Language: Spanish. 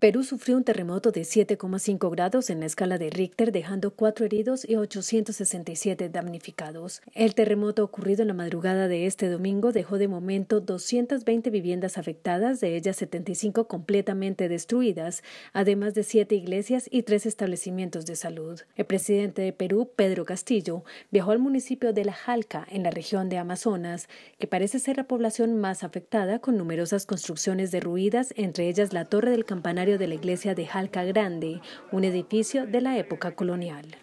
Perú sufrió un terremoto de 7,5 grados en la escala de Richter, dejando cuatro heridos y 867 damnificados. El terremoto ocurrido en la madrugada de este domingo dejó de momento 220 viviendas afectadas, de ellas 75 completamente destruidas, además de siete iglesias y tres establecimientos de salud. El presidente de Perú, Pedro Castillo, viajó al municipio de La Jalca, en la región de Amazonas, que parece ser la población más afectada, con numerosas construcciones derruidas, entre ellas la torre del campanario de la iglesia de Jalca Grande, un edificio de la época colonial.